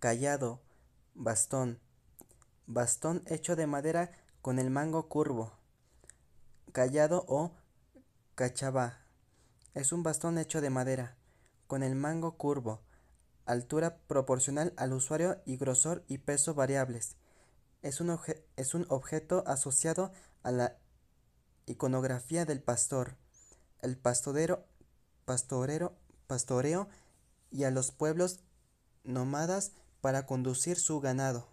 Callado, bastón, bastón hecho de madera con el mango curvo, callado o cachaba. Es un bastón hecho de madera, con el mango curvo, altura proporcional al usuario y grosor y peso variables. Es un, es un objeto asociado a la iconografía del pastor, el pastorero, pastoreo y a los pueblos nómadas para conducir su ganado.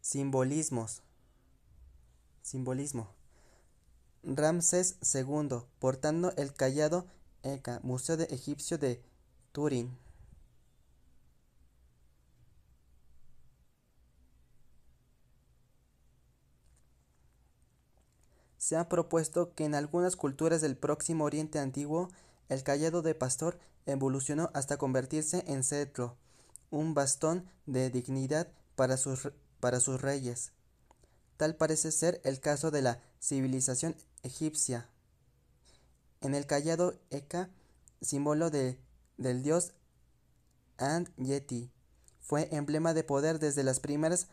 Simbolismos. Simbolismo. Ramsés II, portando el callado Eka, Museo de Egipcio de Turín. se ha propuesto que en algunas culturas del próximo Oriente Antiguo, el callado de pastor evolucionó hasta convertirse en cetro, un bastón de dignidad para sus, para sus reyes. Tal parece ser el caso de la civilización egipcia. En el callado Eka, símbolo del dios and Yeti. Fue emblema de poder desde las primeras,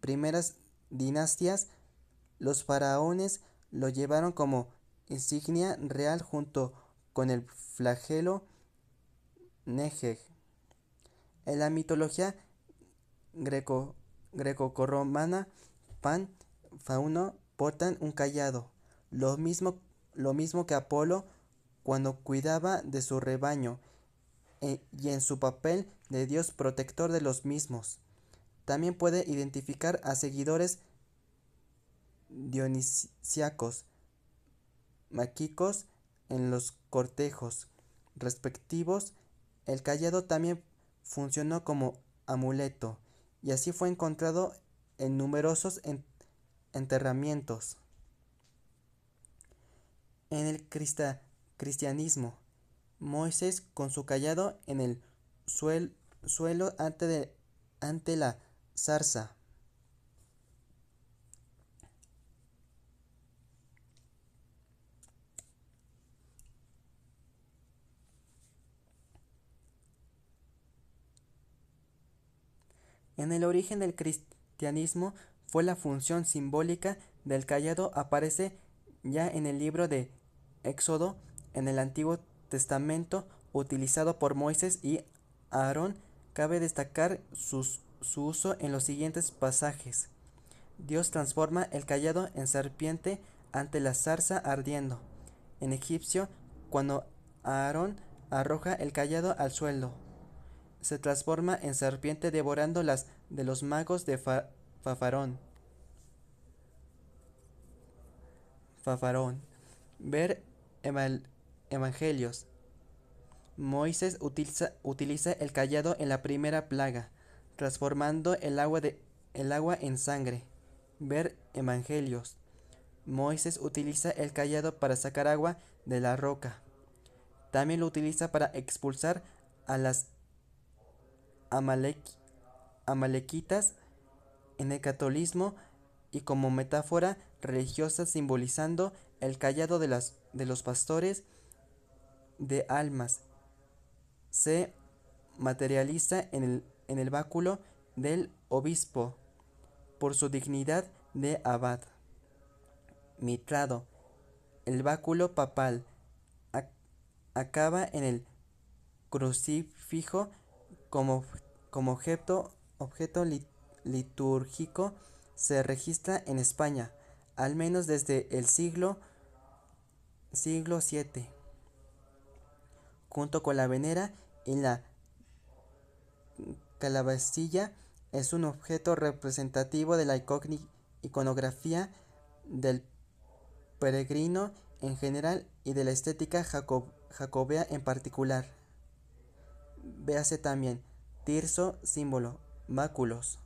primeras, dinastias. Los faraones lo llevaron como insignia real junto con el flagelo Negeg. En la mitología greco, romana Pan, Fauno portan un callado, lo mismo, lo mismo que Apolo cuando cuidaba de su rebaño eh, y en su papel de dios protector de los mismos. También puede identificar a seguidores dionisíacos maquicos en los cortejos respectivos, el callado también funcionó como amuleto y así fue encontrado en numerosos enterramientos. En el cristianismo, Moisés con su callado en el suelo ante, ante la zarza En el origen del cristianismo fue la función simbólica del callado aparece ya en el libro de Éxodo en el Antiguo Testamento utilizado por Moisés y Aarón. Cabe destacar su uso en los siguientes pasajes. Dios transforma el callado en serpiente ante la zarza ardiendo. En egipcio, cuando Aarón arroja el callado al suelo se transforma en serpiente devorando las de los magos de Fafarón. Fafarón. Ver Evangelios. Moisés utiliza, el callado en la primera plaga, transformando el agua, de, el agua en sangre. Ver Evangelios. Moisés utiliza el callado para sacar agua de la roca. También lo utiliza para expulsar a las amalequitas en el catolicismo y como metáfora religiosa simbolizando el callado de, los pastores de almas. Se materializa en el, báculo del obispo por su dignidad de abad. Mitrado, el báculo papal, acaba en el crucifijo como, objeto, litúrgico se registra en España, al menos desde el siglo, siglo VII, junto con la venera y la calabacilla es un objeto representativo de la iconografía del peregrino en general y de la estética jacobea en particular. Véase también Tirso, símbolo, máculos.